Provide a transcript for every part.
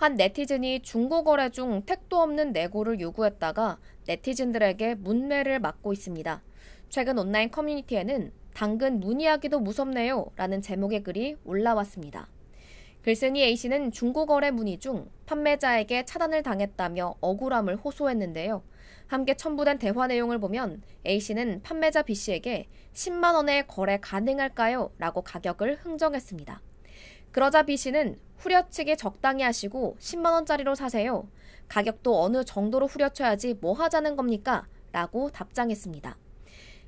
한 네티즌이 중고거래 중 택도 없는 내고를 요구했다가 네티즌들에게 문매를 막고 있습니다. 최근 온라인 커뮤니티에는 당근 문의하기도 무섭네요 라는 제목의 글이 올라왔습니다. 글쓴이 A씨는 중고거래 문의 중 판매자에게 차단을 당했다며 억울함을 호소했는데요. 함께 첨부된 대화 내용을 보면 A씨는 판매자 B씨에게 10만원에 거래 가능할까요? 라고 가격을 흥정했습니다. 그러자 B 씨는 후려치게 적당히 하시고 10만원짜리로 사세요. 가격도 어느 정도로 후려쳐야지 뭐 하자는 겁니까? 라고 답장했습니다.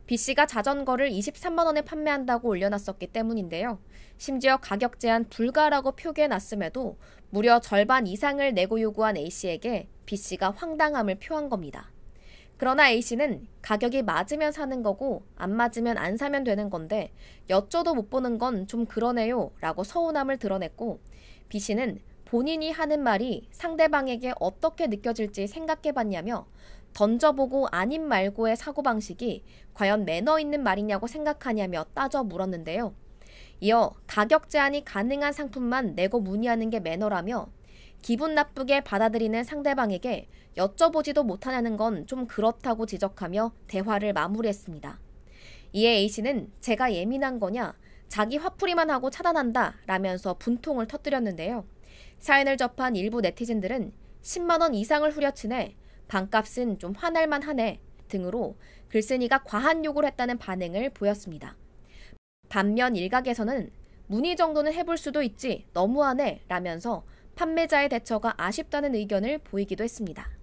B씨가 자전거를 23만원에 판매한다고 올려놨었기 때문인데요. 심지어 가격 제한 불가라고 표기해놨음에도 무려 절반 이상을 내고 요구한 A씨에게 B씨가 황당함을 표한 겁니다. 그러나 A씨는 가격이 맞으면 사는 거고 안 맞으면 안 사면 되는 건데 여쭤도 못 보는 건 좀 그러네요 라고 서운함을 드러냈고 B씨는 본인이 하는 말이 상대방에게 어떻게 느껴질지 생각해 봤냐며 던져보고 아닌 말고의 사고방식이 과연 매너 있는 말이냐고 생각하냐며 따져 물었는데요. 이어 가격 제한이 가능한 상품만 내고 문의하는 게 매너라며 기분 나쁘게 받아들이는 상대방에게 여쭤보지도 못하냐는 건 좀 그렇다고 지적하며 대화를 마무리했습니다. 이에 A씨는 제가 예민한 거냐, 자기 화풀이만 하고 차단한다 라면서 분통을 터뜨렸는데요. 사연을 접한 일부 네티즌들은 10만원 이상을 후려치네, 반값은 좀 화날만 하네 등으로 글쓴이가 과한 욕을 했다는 반응을 보였습니다. 반면 일각에서는 문의 정도는 해볼 수도 있지, 너무하네 라면서 판매자의 대처가 아쉽다는 의견을 보이기도 했습니다.